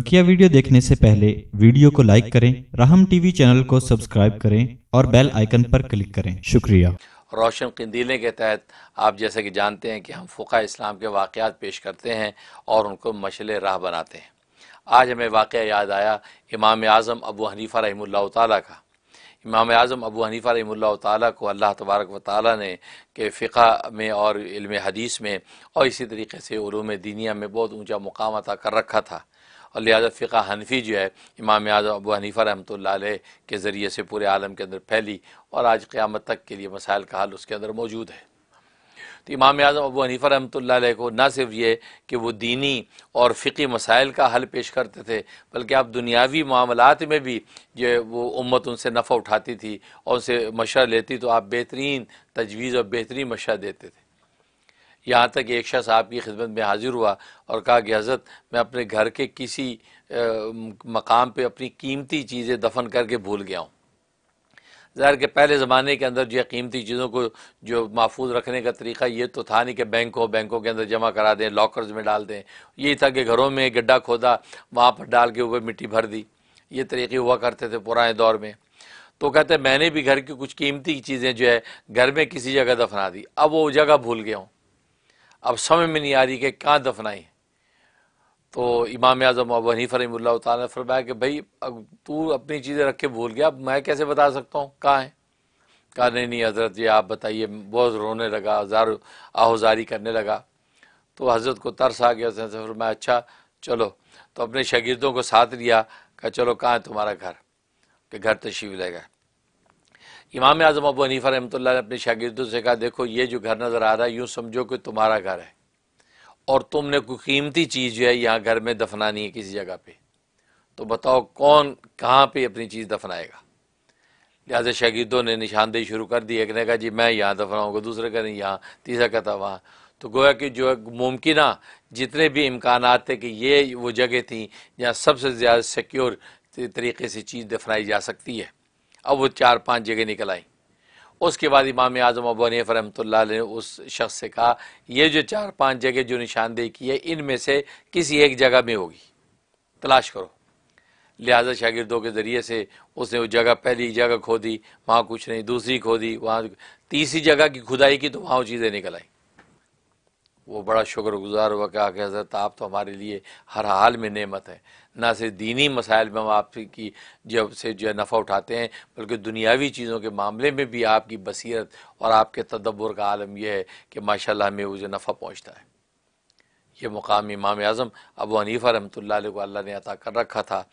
बकिया वीडियो देखने से पहले वीडियो को लाइक करें राहम टीवी चैनल को सब्सक्राइब करें और बेल आइकन पर क्लिक करें शुक्रिया रोशन कंदीले के तहत आप जैसे कि जानते हैं कि हम फ़ुका इस्लाम के वाक़ात पेश करते हैं और उनको मशल राह बनाते हैं आज हमें वाक़ याद आया इमाम आज़म अबू हनीफ़ा रही ताली का इमाम आज़म अबू हनीफ़ा रही ताली को अल्लाह तबारक व ताली ने के फ़िका में और इल्म हदीस में और इसी तरीके से दीनिया में बहुत ऊँचा मुकाम अता कर रखा था और लिहाजा फ़िका हनफी जो है इमाम आजम अबू हनीफ़ा रहमत के ज़रिए से पूरे आलम के अंदर फैली और आज क़्यामत तक के लिए मसाइल का हल उसके अंदर मौजूद है तो इमाम आजम अबू हनीफ़ा रहमत को ना सिर्फ ये कि वो दीनी और फ़िकी मसाइल का हल पेश करते थे बल्कि आप दुनियावी मामलों में भी जो वो उम्मत उनसे नफ़ा उठाती थी और उनसे मशा लेती तो आप बेहतरीन तजवीज़ और बेहतरीन मशा देते थे यहाँ तक एक शख्स आपकी खिदमत में हाजिर हुआ और कहा कि हज़रत मैं अपने घर के किसी मकाम पे अपनी कीमती चीज़ें दफन करके भूल गया हूँ ज़ाहिर के पहले ज़माने के अंदर जो है कीमती चीज़ों को जो महफूज रखने का तरीका ये तो था नहीं कि बैंकों बैंकों के अंदर जमा करा दें लॉकर्स में डाल दें यही था कि घरों में गड्ढा खोदा वहाँ पर डाल के ऊपर मिट्टी भर दी ये तरीके हुआ करते थे पुराने दौर में तो कहते मैंने भी घर की कुछ कीमती चीज़ें जो है घर में किसी जगह दफना दी अब वो जगह भूल गया हूँ अब समझ में नहीं आ रही कि कहाँ दफनाई तो इमाम आज़म अब हनीफ रही ने फरमाया कि भाई अब तू अपनी चीज़ें रख के भूल गया अब मैं कैसे बता सकता हूँ कहाँ है कहा नहीं नहीं हज़रत ये आप बताइए बहुत रोने लगा हजार आहोजारी करने लगा तो हज़रत को तरस आ गया उसने फरमाया अच्छा चलो तो अपने शागिर्दों को साथ लिया कहा चलो कहाँ है तुम्हारा घर कि घर तशीव ले गए इमाम आजम अबू हनीफा रहमत ने अपने शागिदों से कहा देखो ये जो घर नज़र आ रहा है यूँ समझो कि तुम्हारा घर है और तुमने कोई कीमती चीज़ जो है यहाँ घर में दफनानी है किसी जगह पर तो बताओ कौन कहाँ पर अपनी चीज़ दफनाएगा लिहाजा शागिदों ने निशानदेही शुरू कर दी एक ने कहा जी मैं यहाँ दफनाऊँगा दूसरे कह रहे यहाँ तीसरा कहता वहाँ तो गोया कि जो मुमकिन जितने भी इम्कान थे कि ये वो जगह थी जहाँ सबसे ज़्यादा सिक्योर तरीके से चीज़ दफनाई जा सकती है अब वो चार पाँच जगह निकल आई उसके बाद इमाम आज़म अब हनीफ ने उस शख्स से कहा यह जो चार पाँच जगह जो निशानदेही की है इनमें से किसी एक जगह में होगी तलाश करो लिहाजा शागिदों के ज़रिए से उसने वो जगह पहली जगह खो दी वहाँ कुछ नहीं दूसरी खो दी वहाँ तीसरी जगह की खुदाई की तो वहाँ वो चीज़ें निकल आई वो बड़ा शुक्रगुजार हुआ कि आखिर हज़रत आप तो हमारे लिए हर हाल में नेमत है ना सिर्फ दीनी मसाइल में हम आपकी जब से जो है नफ़ा उठाते हैं बल्कि दुनियावी चीज़ों के मामले में भी आपकी बसीरत और आपके तदब्बर का आलम यह है कि माशाल्लाह हमें उसे नफ़ा पहुँचता है ये मुकाम इमाम आज़म अबू हनीफ़ा रमत को अल्लाह ने अता कर रखा था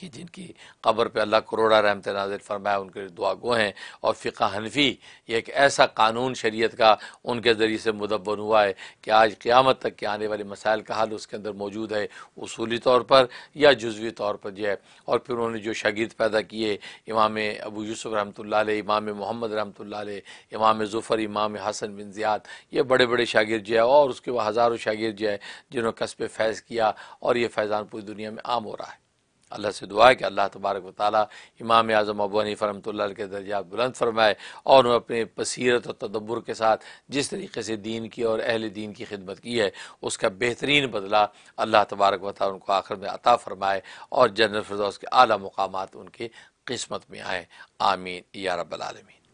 की जिनकी कब्र पर अल्लाह करोड़ा रहमत नाजिल फरमाया उनके दुआ गो हैं और फ़िका हनफी ये एक ऐसा कानून शरीयत का उनके ज़रिए से मुदवन हुआ है कि आज क़्यामत तक के आने वाले मसाइल का हल उसके अंदर मौजूद है उसूली तौर पर या जजवी तौर पर जो है और फिर उन्होंने जो शगीद पैदा किए इमाम अबू यूसुफ रहमत इमाम मोहम्मद रहमत इमाम ज़ुफ़र इमाम हसन बिन ज़ियाद ये बड़े बड़े शागिर जो है और उसके वह हज़ारों शागिर जो है जिन्होंने कस्बे फैज़ किया और ये फैज़ान पूरी दुनिया में आम हो रहा है अल्लाह से दुआ है कि अल्लाह तबारक व ताली इमाम आज़म अबूनी फरमत के दर्जा बुलंद फरमाए और अपने बसीरत और तदब्बर के साथ जिस तरीके से दीन की और अहल दीन की खिदमत की है उसका बेहतरीन बदला अल्लाह तबारक व ताली उनको आखिर में अता फरमाए और जनरल फिरदौस के अली मकाम उनके किस्मत में आए आमीन या रबालमीन